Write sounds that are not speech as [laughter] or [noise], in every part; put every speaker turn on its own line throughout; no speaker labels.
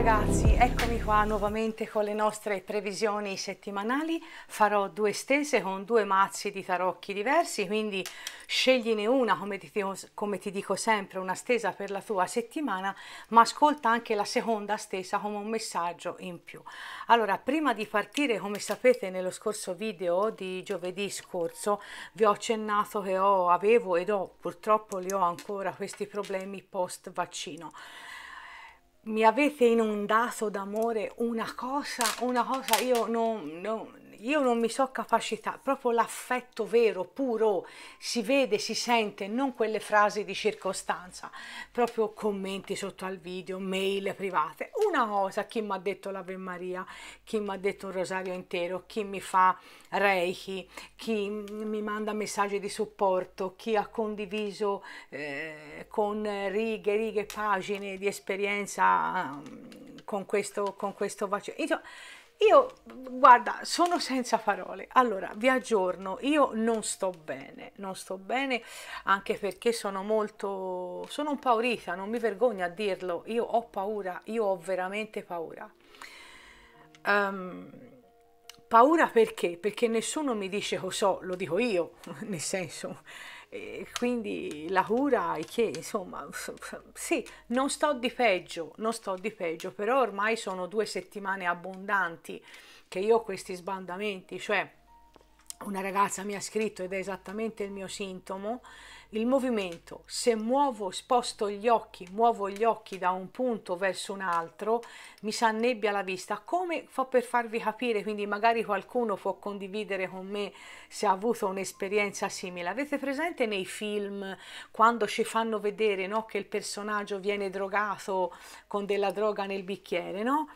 ragazzi, eccomi qua nuovamente con le nostre previsioni settimanali. Farò due stese con due mazzi di tarocchi diversi, quindi scegliene una, come ti, come ti, dico sempre, una stesa per la tua settimana, ma ascolta anche la seconda stesa come un messaggio in più. Allora, prima di partire, come sapete nello scorso video di giovedì scorso, vi ho accennato che ho, avevo ed ho, purtroppo li ho ancora, questi problemi post vaccino mi avete inondato d'amore una cosa, una cosa io non, non io non mi so capacità, proprio l'affetto vero, puro, si vede, si sente, non quelle frasi di circostanza, proprio commenti sotto al video, mail private. Una cosa, chi mi ha detto l'Ave Maria, chi mi ha detto un rosario intero, chi mi fa reiki, chi mi manda messaggi di supporto, chi ha condiviso eh, con righe, righe, pagine di esperienza mm, con questo, con questo vaccino. Io, guarda, sono senza parole. Allora, vi aggiorno, io non sto bene, non sto bene anche perché sono molto, sono impaurita, non mi vergogno a dirlo, io ho paura, io ho veramente paura. Um, paura perché? Perché nessuno mi dice cos'ho, oh, lo dico io, [laughs] nel senso e quindi la cura è che, insomma, sì, non sto di peggio, non sto di peggio, però ormai sono due settimane abbondanti che io ho questi sbandamenti, cioè una ragazza mi ha scritto ed è esattamente il mio sintomo, il movimento, se muovo, sposto gli occhi, muovo gli occhi da un punto verso un altro, mi si annebbia la vista, come fa per farvi capire, quindi magari qualcuno può condividere con me se ha avuto un'esperienza simile. Avete presente nei film quando ci fanno vedere no, che il personaggio viene drogato con della droga nel bicchiere, no?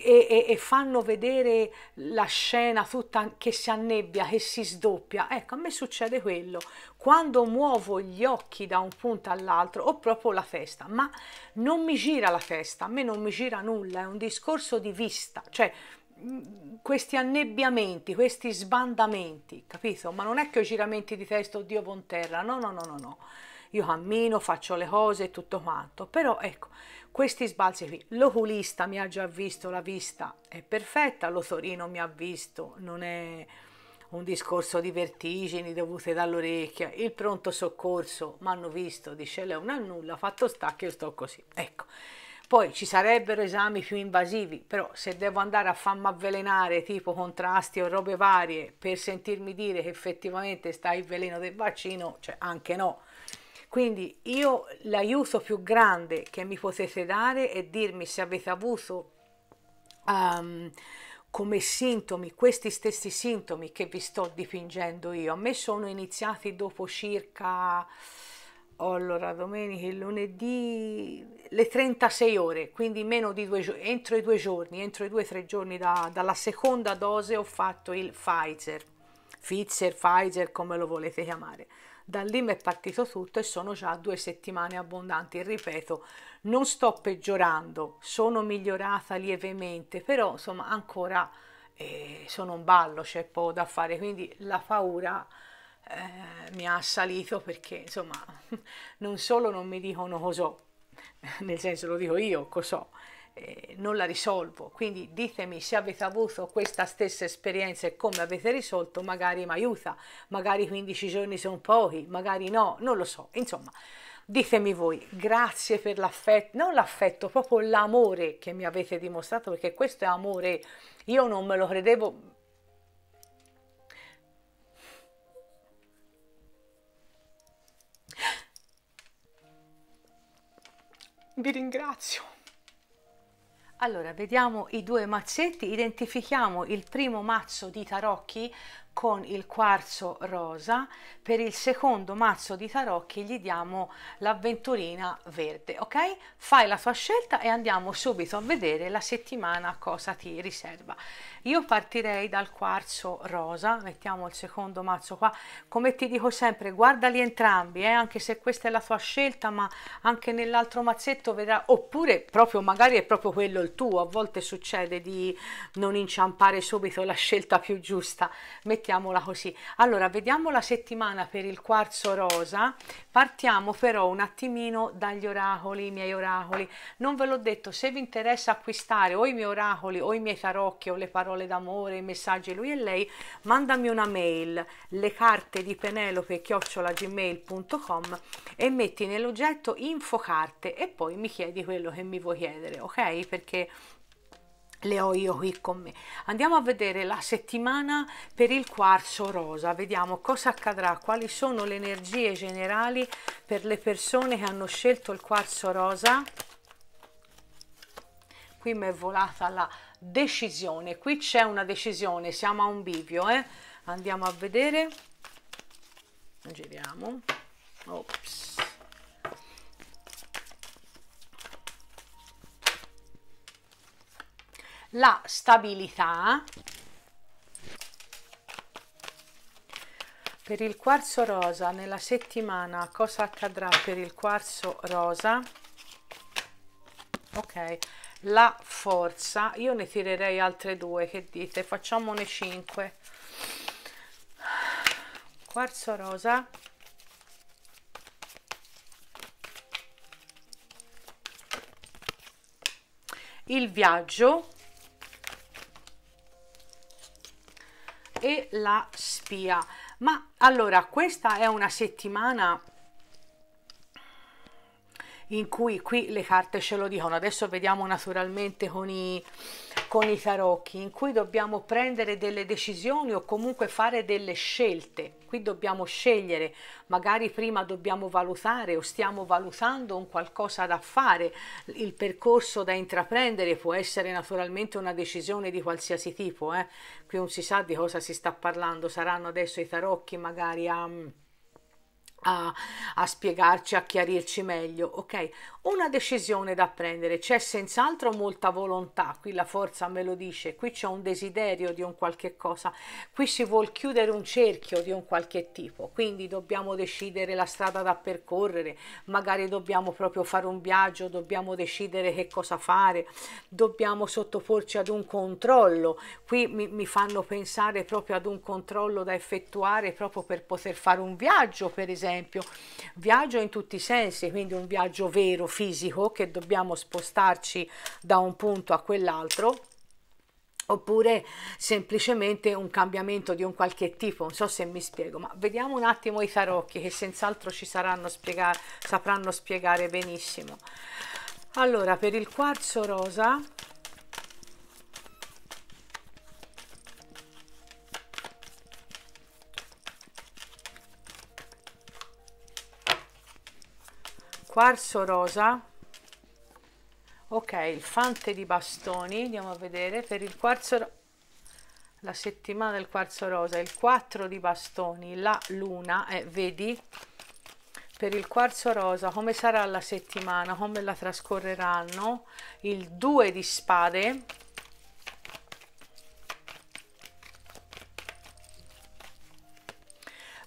e, e, e, fanno vedere la scena tutta che si annebbia, che si sdoppia. Ecco, a me succede quello quando muovo gli occhi da un punto all'altro ho proprio la testa, ma non mi gira la testa, a me non mi gira nulla, è un discorso di vista, cioè questi annebbiamenti, questi sbandamenti, capito? Ma non è che ho giramenti di testa, oddio buon terra, no, no, no, no, no io cammino, faccio le cose e tutto quanto, però ecco, questi sbalzi qui, l'oculista mi ha già visto, la vista è perfetta, l'otorino mi ha visto, non è un discorso di vertigini dovute dall'orecchia, il pronto soccorso mi hanno visto, dice lei, non ha nulla, fatto sta che io sto così, ecco. Poi ci sarebbero esami più invasivi, però se devo andare a farmi avvelenare tipo contrasti o robe varie per sentirmi dire che effettivamente sta il veleno del vaccino, cioè anche no, quindi io l'aiuto più grande che mi potete dare è dirmi se avete avuto um, come sintomi questi stessi sintomi che vi sto dipingendo io. A me sono iniziati dopo circa oh, allora domenica e lunedì le 36 ore quindi meno di due giorni entro i due giorni entro i due o tre giorni da, dalla seconda dose ho fatto il Pfizer Pfizer Pfizer come lo volete chiamare da lì mi è partito tutto e sono già due settimane abbondanti ripeto non sto peggiorando sono migliorata lievemente però insomma ancora eh, sono un ballo c'è poco da fare quindi la paura eh, mi ha assalito perché insomma [laughs] non solo non mi dicono cos'ho nel senso lo dico io cos'ho eh, non la risolvo. Quindi ditemi se avete avuto questa stessa esperienza e come avete risolto, magari mi aiuta, magari 15 giorni sono pochi, magari no, non lo so, insomma. Ditemi voi, grazie per l'affetto, non l'affetto, proprio l'amore che mi avete dimostrato, perché questo è amore, io non me lo credevo, vi ringrazio. Allora, vediamo i due mazzetti, identifichiamo il primo mazzo di tarocchi con il quarzo rosa, per il secondo mazzo di tarocchi gli diamo l'avventurina verde, ok? Fai la tua scelta e andiamo subito a vedere la settimana cosa ti riserva. Io partirei dal quarzo rosa, mettiamo il secondo mazzo qua, come ti dico sempre guardali entrambi, eh? anche se questa è la tua scelta ma anche nell'altro mazzetto vedrà, oppure proprio magari è proprio quello il tuo, a volte succede di non inciampare subito la scelta più giusta, Metti mettiamola così allora vediamo la settimana per il quarzo rosa partiamo però un attimino dagli oracoli i miei oracoli non ve l'ho detto se vi interessa acquistare o i miei oracoli o i miei tarocchi o le parole d'amore i messaggi lui e lei mandami una mail le carte di penelope chiocciola e metti nell'oggetto info carte e poi mi chiedi quello che mi vuoi chiedere ok perché le ho io qui con me andiamo a vedere la settimana per il quarzo rosa vediamo cosa accadrà quali sono le energie generali per le persone che hanno scelto il quarzo rosa qui mi è volata la decisione qui c'è una decisione siamo a un bivio eh? andiamo a vedere giriamo ops la stabilità per il quarzo rosa nella settimana cosa accadrà per il quarzo rosa ok la forza io ne tirerei altre due che dite facciamone 5 quarzo rosa il viaggio e la spia ma allora questa è una settimana in cui qui le carte ce lo dicono adesso vediamo naturalmente con i con i tarocchi in cui dobbiamo prendere delle decisioni o comunque fare delle scelte. Qui dobbiamo scegliere, magari prima dobbiamo valutare o stiamo valutando un qualcosa da fare, il percorso da intraprendere può essere naturalmente una decisione di qualsiasi tipo, eh? qui non si sa di cosa si sta parlando, saranno adesso i tarocchi magari a... Um, a, a, spiegarci, a chiarirci meglio, ok? Una decisione da prendere, c'è senz'altro molta volontà, qui la forza me lo dice, qui c'è un desiderio di un qualche cosa, qui si vuol chiudere un cerchio di un qualche tipo, quindi dobbiamo decidere la strada da percorrere, magari dobbiamo proprio fare un viaggio, dobbiamo decidere che cosa fare, dobbiamo sottoporci ad un controllo, qui mi, mi fanno pensare proprio ad un controllo da effettuare proprio per poter fare un viaggio, per esempio, esempio. Viaggio in tutti i sensi, quindi un viaggio vero, fisico, che dobbiamo spostarci da un punto a quell'altro oppure semplicemente un cambiamento di un qualche tipo, non so se mi spiego, ma vediamo un attimo i tarocchi che senz'altro ci saranno spiegare, sapranno spiegare benissimo. Allora, per il quarzo rosa quarzo rosa ok il fante di bastoni andiamo a vedere per il quarzo la settimana del quarzo rosa il 4 di bastoni la luna e eh, vedi per il quarzo rosa come sarà la settimana come la trascorreranno il 2 di spade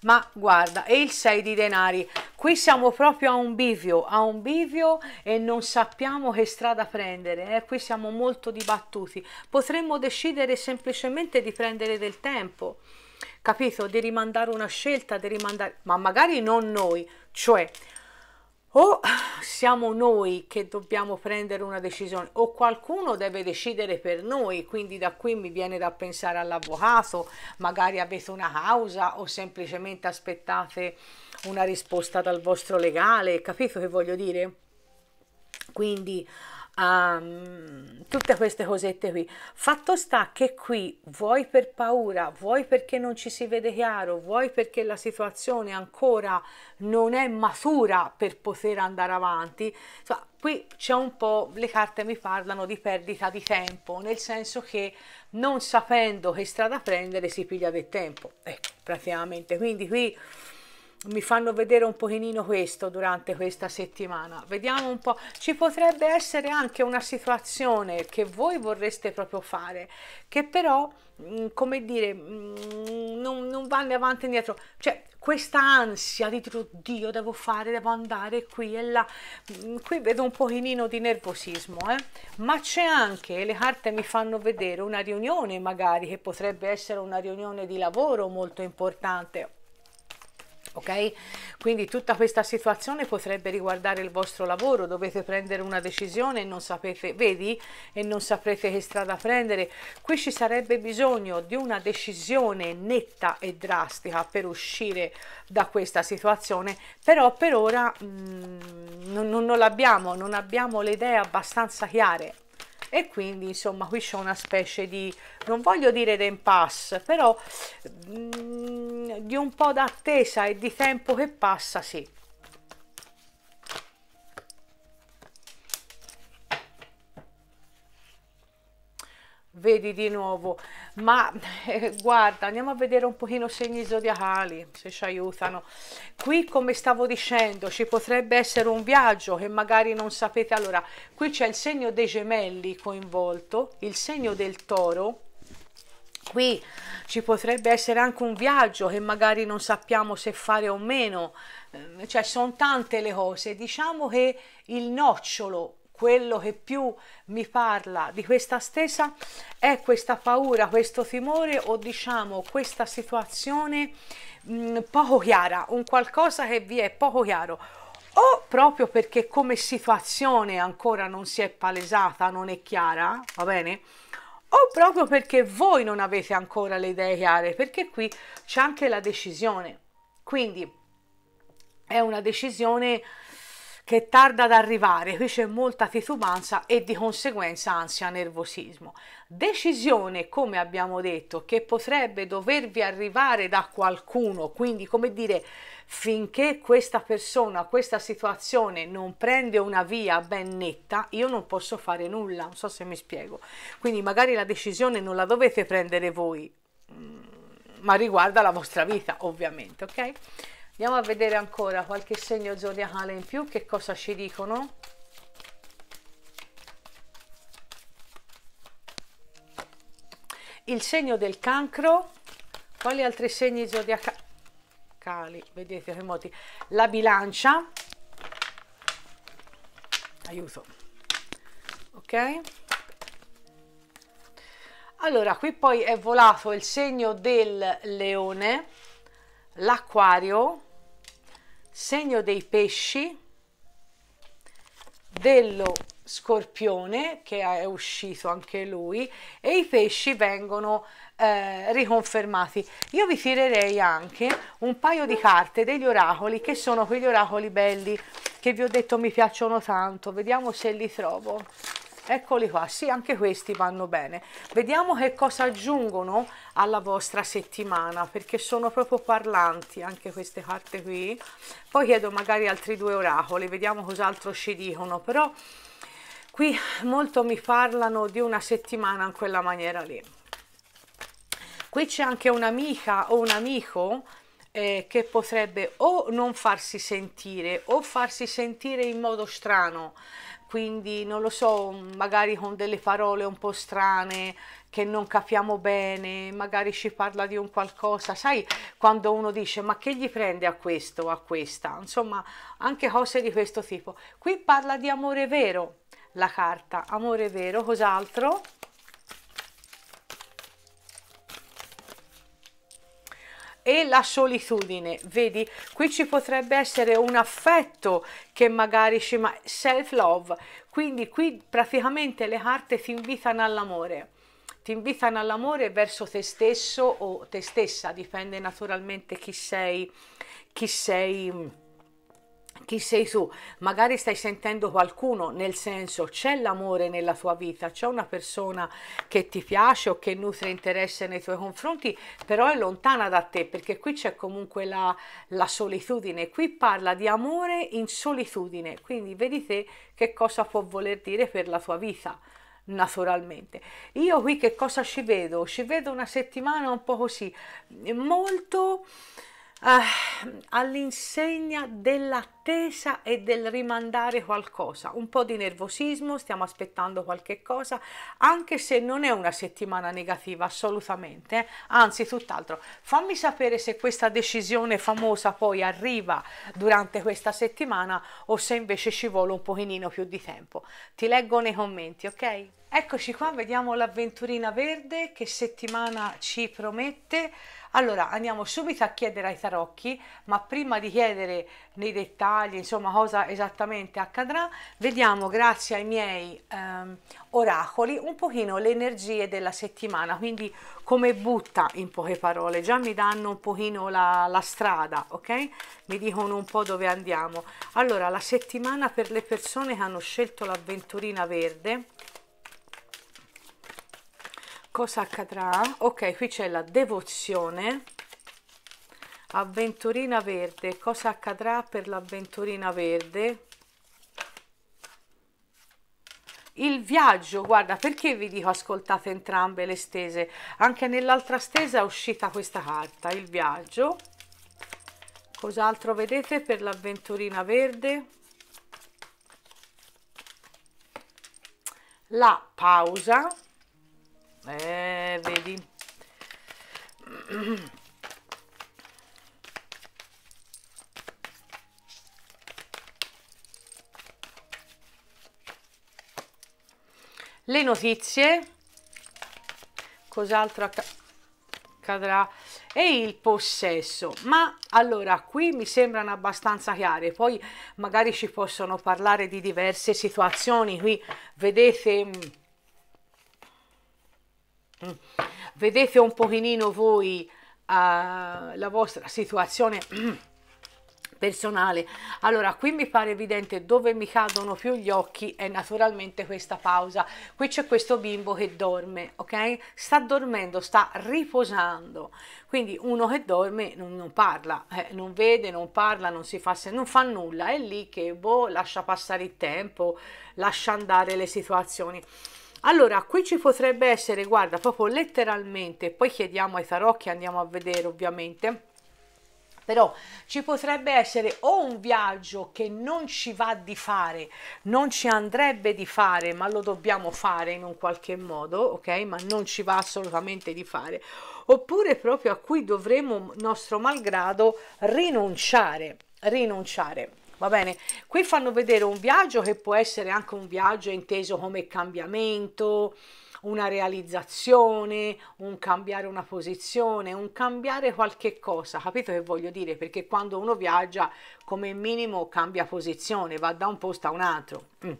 ma guarda e il 6 di denari qui siamo proprio a un bivio, a un bivio e non sappiamo che strada prendere, eh? qui siamo molto dibattuti, potremmo decidere semplicemente di prendere del tempo, capito? Di rimandare una scelta, di rimandare, ma magari non noi, cioè o siamo noi che dobbiamo prendere una decisione o qualcuno deve decidere per noi, quindi da qui mi viene da pensare all'avvocato, magari avete una causa o semplicemente aspettate una risposta dal vostro legale, capito che voglio dire? Quindi um, tutte queste cosette qui. Fatto sta che qui, vuoi per paura, vuoi perché non ci si vede chiaro, vuoi perché la situazione ancora non è matura per poter andare avanti, insomma, qui c'è un po', le carte mi parlano di perdita di tempo, nel senso che non sapendo che strada prendere si piglia del tempo, ecco, praticamente, quindi qui mi fanno vedere un pochino questo durante questa settimana vediamo un po' ci potrebbe essere anche una situazione che voi vorreste proprio fare che però mm, come dire mm, non, non va né avanti né indietro cioè questa ansia di dire oddio devo fare devo andare qui e là mm, qui vedo un pochino di nervosismo eh? ma c'è anche le carte mi fanno vedere una riunione magari che potrebbe essere una riunione di lavoro molto importante ok? Quindi tutta questa situazione potrebbe riguardare il vostro lavoro, dovete prendere una decisione e non sapete, vedi, e non saprete che strada prendere. Qui ci sarebbe bisogno di una decisione netta e drastica per uscire da questa situazione, però per ora mh, mm, non, non, non l'abbiamo, non abbiamo le idee abbastanza chiare, e quindi insomma qui c'è una specie di non voglio dire d'impasse però mh, mm, di un po' d'attesa e di tempo che passa sì vedi di nuovo ma eh, guarda andiamo a vedere un pochino segni zodiacali se ci aiutano qui come stavo dicendo ci potrebbe essere un viaggio che magari non sapete allora qui c'è il segno dei gemelli coinvolto il segno del toro qui ci potrebbe essere anche un viaggio che magari non sappiamo se fare o meno ehm, cioè sono tante le cose diciamo che il nocciolo quello che più mi parla di questa stessa è questa paura, questo timore o diciamo questa situazione mh, mm, poco chiara, un qualcosa che vi è poco chiaro o proprio perché come situazione ancora non si è palesata, non è chiara, va bene? O proprio perché voi non avete ancora le idee chiare, perché qui c'è anche la decisione. Quindi è una decisione che tarda ad arrivare, qui c'è molta titubanza e di conseguenza ansia, nervosismo. Decisione, come abbiamo detto, che potrebbe dovervi arrivare da qualcuno, quindi come dire, finché questa persona, questa situazione non prende una via ben netta, io non posso fare nulla, non so se mi spiego. Quindi magari la decisione non la dovete prendere voi, mm, ma riguarda la vostra vita, ovviamente, ok? andiamo a vedere ancora qualche segno zodiacale in più che cosa ci dicono il segno del cancro quali altri segni zodiacali vedete che moti la bilancia aiuto ok allora qui poi è volato il segno del leone l'acquario segno dei pesci, dello scorpione che è uscito anche lui e i pesci vengono eh, riconfermati io vi tirerei anche un paio di carte degli oracoli che sono quegli oracoli belli che vi ho detto mi piacciono tanto vediamo se li trovo eccoli qua sì anche questi vanno bene vediamo che cosa aggiungono alla vostra settimana perché sono proprio parlanti anche queste carte qui poi chiedo magari altri due oracoli vediamo cos'altro ci dicono però qui molto mi parlano di una settimana in quella maniera lì qui c'è anche un'amica o un amico eh, che potrebbe o non farsi sentire o farsi sentire in modo strano, quindi non lo so, magari con delle parole un po' strane che non capiamo bene, magari ci parla di un qualcosa, sai quando uno dice ma che gli prende a questo a questa, insomma anche cose di questo tipo. Qui parla di amore vero la carta, amore vero, cos'altro? e la solitudine vedi qui ci potrebbe essere un affetto che magari scema self love quindi qui praticamente le carte ti invitano all'amore ti invitano all'amore verso te stesso o te stessa dipende naturalmente chi sei chi sei chi sei tu, magari stai sentendo qualcuno, nel senso c'è l'amore nella tua vita, c'è una persona che ti piace o che nutre interesse nei tuoi confronti, però è lontana da te perché qui c'è comunque la, la solitudine, qui parla di amore in solitudine, quindi vedi te che cosa può voler dire per la tua vita naturalmente. Io qui che cosa ci vedo? Ci vedo una settimana un po' così, molto Ah, all'insegna dell'attesa e del rimandare qualcosa, un po' di nervosismo, stiamo aspettando qualche cosa, anche se non è una settimana negativa assolutamente, eh? anzi tutt'altro. Fammi sapere se questa decisione famosa poi arriva durante questa settimana o se invece ci vuole un pochino più di tempo. Ti leggo nei commenti, ok? Eccoci qua, vediamo l'avventurina verde che settimana ci promette. Allora, andiamo subito a chiedere ai tarocchi, ma prima di chiedere nei dettagli, insomma, cosa esattamente accadrà, vediamo grazie ai miei ehm, oracoli un pochino le energie della settimana, quindi come butta in poche parole, già mi danno un pochino la, la strada, ok? Mi dicono un po' dove andiamo. Allora, la settimana per le persone che hanno scelto l'avventurina verde, cosa accadrà ok qui c'è la devozione avventurina verde cosa accadrà per l'avventurina verde il viaggio guarda perché vi dico ascoltate entrambe le stese anche nell'altra stesa è uscita questa carta il viaggio cos'altro vedete per l'avventurina verde la pausa eh vedi le notizie cos'altro accadrà e il possesso ma allora qui mi sembrano abbastanza chiare poi magari ci possono parlare di diverse situazioni qui vedete mm, Vedete un pochino voi uh, la vostra situazione [clears throat] personale. Allora, qui mi pare evidente dove mi cadono più gli occhi è naturalmente questa pausa. Qui c'è questo bimbo che dorme, ok? Sta dormendo, sta riposando. Quindi uno che dorme non, non parla, eh, non vede, non parla, non si fa, non fa nulla. È lì che boh, lascia passare il tempo, lascia andare le situazioni allora qui ci potrebbe essere guarda proprio letteralmente poi chiediamo ai tarocchi andiamo a vedere ovviamente però ci potrebbe essere o un viaggio che non ci va di fare, non ci andrebbe di fare, ma lo dobbiamo fare in un qualche modo, ok? Ma non ci va assolutamente di fare, oppure proprio a cui dovremo nostro malgrado rinunciare, rinunciare va bene qui fanno vedere un viaggio che può essere anche un viaggio inteso come cambiamento una realizzazione, un cambiare una posizione, un cambiare qualche cosa, capito che voglio dire? Perché quando uno viaggia come minimo cambia posizione, va da un posto a un altro. Mm.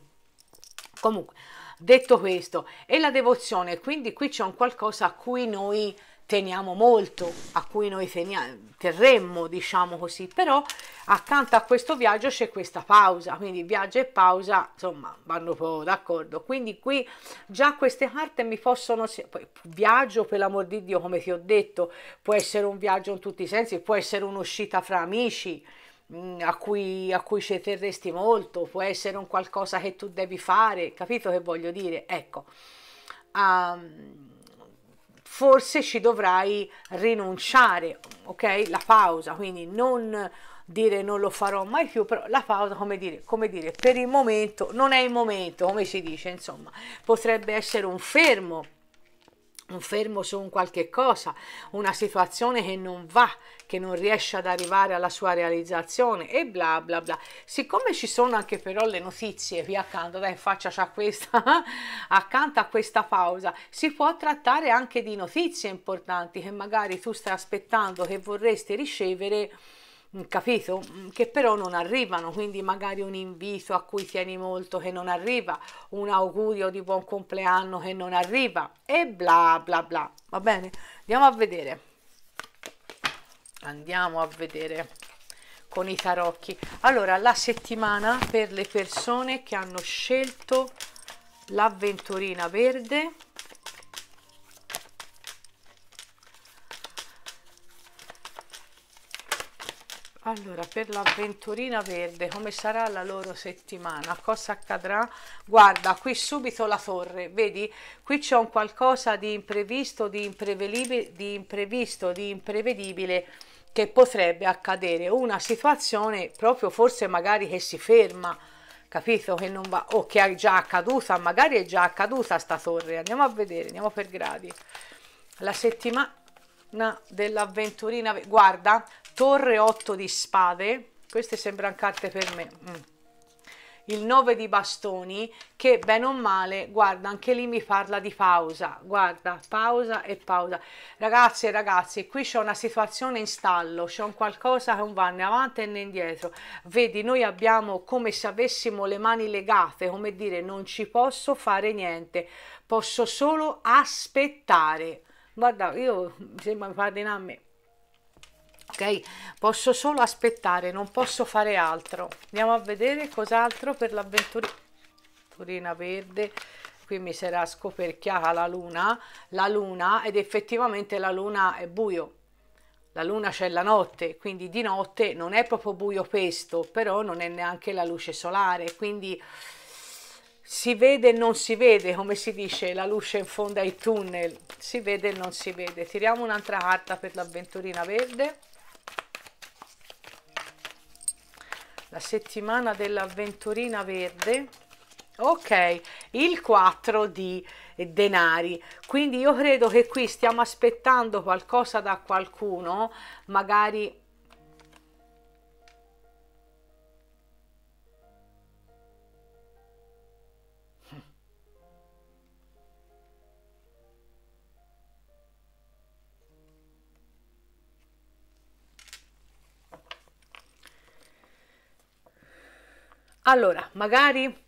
Comunque, detto questo, e la devozione, quindi qui c'è un qualcosa a cui noi teniamo molto, a cui noi teniamo, terremmo, diciamo così, però accanto a questo viaggio c'è questa pausa, quindi viaggio e pausa, insomma, vanno proprio d'accordo. Quindi qui già queste carte mi possono, poi, viaggio per l'amor di Dio, come ti ho detto, può essere un viaggio in tutti i sensi, può essere un'uscita fra amici, mm, a cui, a cui ci terresti molto, può essere un qualcosa che tu devi fare, capito che voglio dire? Ecco, um, forse ci dovrai rinunciare, ok? La pausa, quindi non dire non lo farò mai più, però la pausa, come dire, come dire per il momento non è il momento, come si dice, insomma, potrebbe essere un fermo un fermo su un qualche cosa, una situazione che non va, che non riesce ad arrivare alla sua realizzazione e bla bla bla. Siccome ci sono anche però le notizie qui accanto, dai faccia c'ha questa, [laughs] accanto a questa pausa, si può trattare anche di notizie importanti che magari tu stai aspettando, che vorresti ricevere Mm, capito? Mm, che però non arrivano, quindi magari un invito a cui tieni molto che non arriva, un augurio di buon compleanno che non arriva e bla bla bla, va bene? Andiamo a vedere, andiamo a vedere con i tarocchi. Allora, la settimana per le persone che hanno scelto l'avventurina verde allora per l'avventurina verde come sarà la loro settimana cosa accadrà guarda qui subito la torre vedi qui c'è un qualcosa di imprevisto di imprevedibile di imprevisto di imprevedibile che potrebbe accadere una situazione proprio forse magari che si ferma capito che non va o che è già accaduta magari è già accaduta sta torre andiamo a vedere andiamo per gradi la settimana dell'avventurina guarda torre 8 di spade, queste sembrano carte per me, mm. il 9 di bastoni, che bene o male, guarda, anche lì mi parla di pausa, guarda, pausa e pausa. Ragazzi e ragazzi, qui c'è una situazione in stallo, c'è un qualcosa che non va né avanti né indietro. Vedi, noi abbiamo come se avessimo le mani legate, come dire, non ci posso fare niente, posso solo aspettare. Guarda, io sembra mi fa a me ok posso solo aspettare non posso fare altro andiamo a vedere cos'altro per l'avventurina verde qui mi si era scoperchiata la luna la luna ed effettivamente la luna è buio la luna c'è la notte, quindi di notte non è proprio buio questo però non è neanche la luce solare, quindi si vede e non si vede, come si dice, la luce in fondo ai tunnel, si vede e non si vede. Tiriamo un'altra carta per l'avventurina verde. la settimana dell'avventurina verde ok il 4 di denari quindi io credo che qui stiamo aspettando qualcosa da qualcuno magari Allora, magari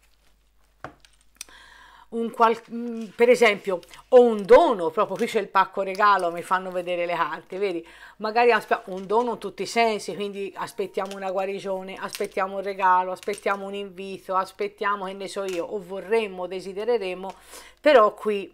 un qual- mm, per esempio ho un dono, proprio qui c'è il pacco regalo, mi fanno vedere le carte, vedi? Magari un dono in tutti i sensi, quindi aspettiamo una guarigione, aspettiamo un regalo, aspettiamo un invito, aspettiamo che ne so io, o vorremmo, desidereremo, però qui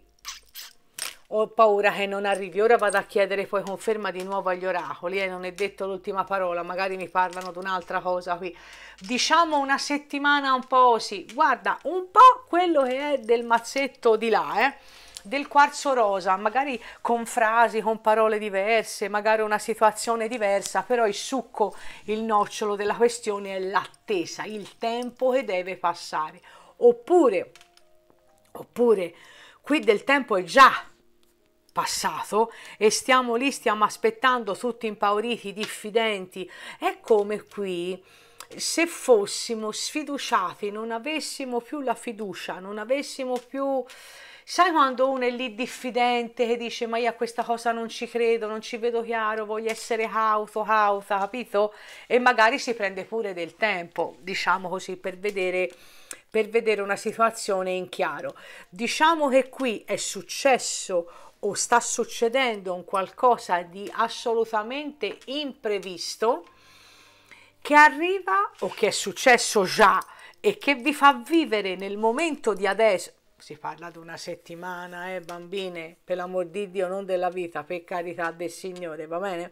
ho paura che non arrivi. Ora vado a chiedere poi conferma di nuovo agli oracoli e eh, non è detto l'ultima parola, magari mi parlano di un'altra cosa qui. Diciamo una settimana un po' così. Guarda, un po' quello che è del mazzetto di là, eh del quarzo rosa, magari con frasi, con parole diverse, magari una situazione diversa, però il succo, il nocciolo della questione è l'attesa, il tempo che deve passare. Oppure, oppure, qui del tempo è già passato e stiamo lì, stiamo aspettando tutti impauriti, diffidenti. È come qui se fossimo sfiduciati, non avessimo più la fiducia, non avessimo più... Sai quando uno è lì diffidente che dice ma io a questa cosa non ci credo, non ci vedo chiaro, voglio essere cauto, cauta, capito? E magari si prende pure del tempo, diciamo così, per vedere, per vedere una situazione in chiaro. Diciamo che qui è successo o sta succedendo un qualcosa di assolutamente imprevisto che arriva o che è successo già e che vi fa vivere nel momento di adesso si parla di una settimana, eh, bambine, per l'amor di Dio, non della vita, per carità del Signore, va bene?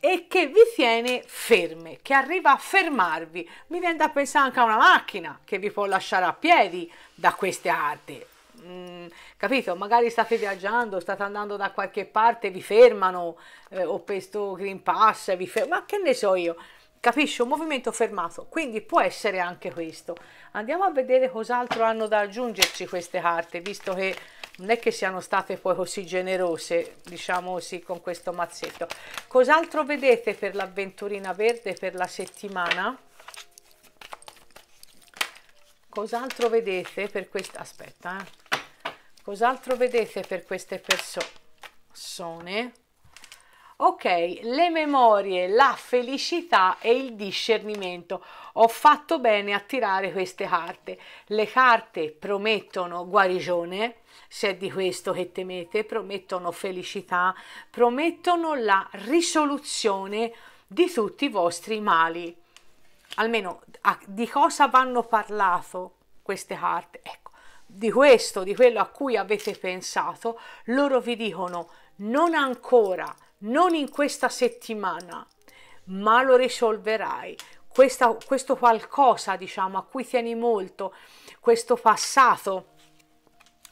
E che vi tiene ferme, che arriva a fermarvi. Mi viene da pensare anche a una macchina che vi può lasciare a piedi da queste arti mh, mm, capito? Magari state viaggiando, state andando da qualche parte, vi fermano, eh, o questo Green Pass, vi fermano, ma che ne so io, capisci? Un movimento fermato, quindi può essere anche questo. Andiamo a vedere cos'altro hanno da aggiungerci queste carte, visto che non è che siano state poi così generose, diciamo così, con questo mazzetto. Cos'altro vedete per l'avventurina verde per la settimana? Cos'altro vedete per questa... Aspetta, eh Cos'altro vedete per queste persone? Ok, le memorie, la felicità e il discernimento. Ho fatto bene a tirare queste carte. Le carte promettono guarigione, se è di questo che temete, promettono felicità, promettono la risoluzione di tutti i vostri mali. Almeno di cosa vanno parlato queste carte? Ecco di questo, di quello a cui avete pensato, loro vi dicono non ancora, non in questa settimana, ma lo risolverai. Questa, questo qualcosa, diciamo, a cui tieni molto, questo passato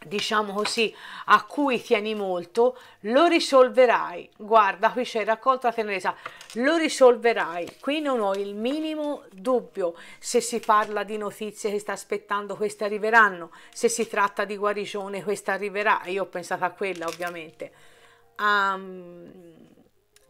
diciamo così, a cui tieni molto, lo risolverai. Guarda, qui c'è raccolta tenerezza, lo risolverai. Qui non ho il minimo dubbio se si parla di notizie che sta aspettando, queste arriveranno. Se si tratta di guarigione, questa arriverà. Io ho pensato a quella, ovviamente. Um,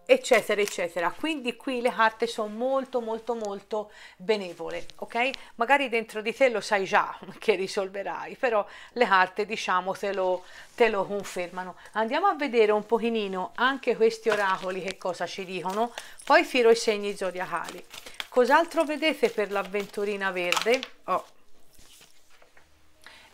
eccetera eccetera quindi qui le carte sono molto molto molto benevole ok magari dentro di te lo sai già [laughs] che risolverai però le carte diciamo te lo, te lo confermano andiamo a vedere un pochino anche questi oracoli che cosa ci dicono poi firo i segni zodiacali cos'altro vedete per l'avventurina verde oh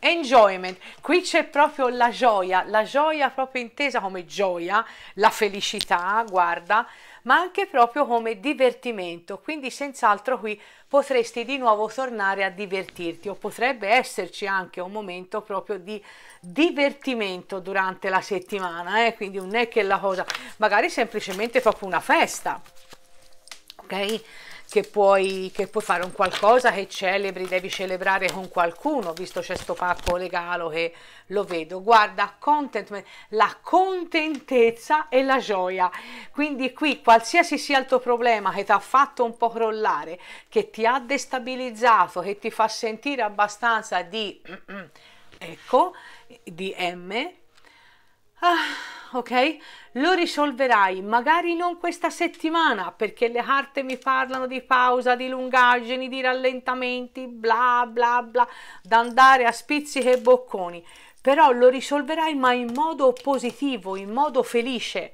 enjoyment, qui c'è proprio la gioia, la gioia proprio intesa come gioia, la felicità, guarda, ma anche proprio come divertimento, quindi senz'altro qui potresti di nuovo tornare a divertirti o potrebbe esserci anche un momento proprio di divertimento durante la settimana, eh? quindi non è che la cosa, magari semplicemente proprio una festa, ok? che puoi, che puoi, fare un qualcosa che celebri, devi celebrare con qualcuno, visto c'è sto pacco regalo che lo vedo. Guarda, contentment, la contentezza e la gioia. Quindi qui qualsiasi sia il tuo problema che ti ha fatto un po' crollare, che ti ha destabilizzato, che ti fa sentire abbastanza di... [clears throat] ecco, di M. Ah ok? Lo risolverai, magari non questa settimana, perché le carte mi parlano di pausa, di lungaggini, di rallentamenti, bla bla bla, da andare a spizziche e bocconi, però lo risolverai ma in modo positivo, in modo felice.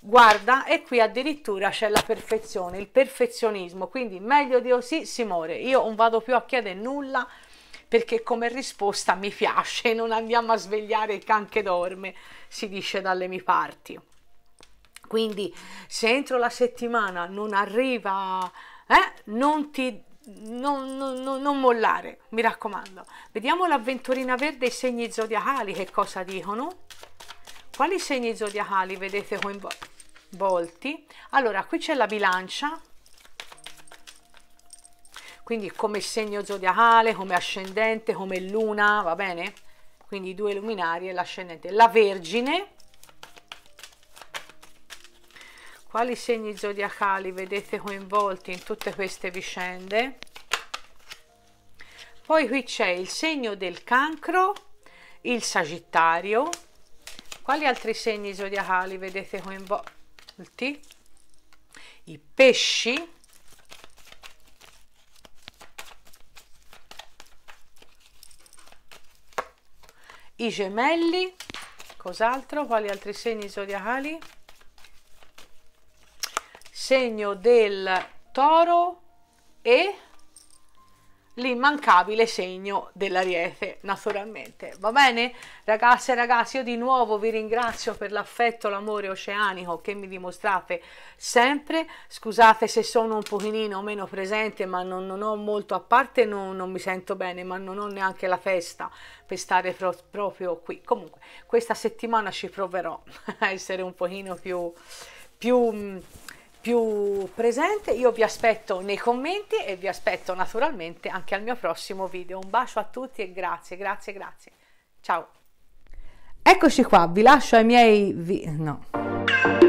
Guarda, e qui addirittura c'è la perfezione, il perfezionismo, quindi meglio di così si muore. Io non vado più a chiedere nulla perché come risposta mi piace, [laughs] non andiamo a svegliare il can che dorme, si dice dalle mie parti. Quindi se entro la settimana non arriva, eh, non ti non, non, non, mollare, mi raccomando. Vediamo l'avventurina verde e i segni zodiacali, che cosa dicono? Quali segni zodiacali vedete coinvolti? Allora, qui c'è la bilancia, quindi come segno zodiacale, come ascendente, come luna, va bene? Quindi due luminari e l'ascendente. La Vergine, quali segni zodiacali vedete coinvolti in tutte queste vicende? Poi qui c'è il segno del cancro, il sagittario. Quali altri segni zodiacali vedete coinvolti? I pesci, i gemelli, cos'altro? Quali altri segni zodiacali? Segno del toro e l'immancabile segno dell'ariete naturalmente va bene ragazze e ragazzi io di nuovo vi ringrazio per l'affetto l'amore oceanico che mi dimostrate sempre scusate se sono un pochino meno presente ma non, non ho molto a parte non, non, mi sento bene ma non ho neanche la festa per stare pro proprio qui comunque questa settimana ci proverò [laughs] a essere un pochino più più mm, più presente. Io vi aspetto nei commenti e vi aspetto naturalmente anche al mio prossimo video. Un bacio a tutti e grazie, grazie, grazie. Ciao. Eccoci qua, vi lascio ai miei... Vi... no.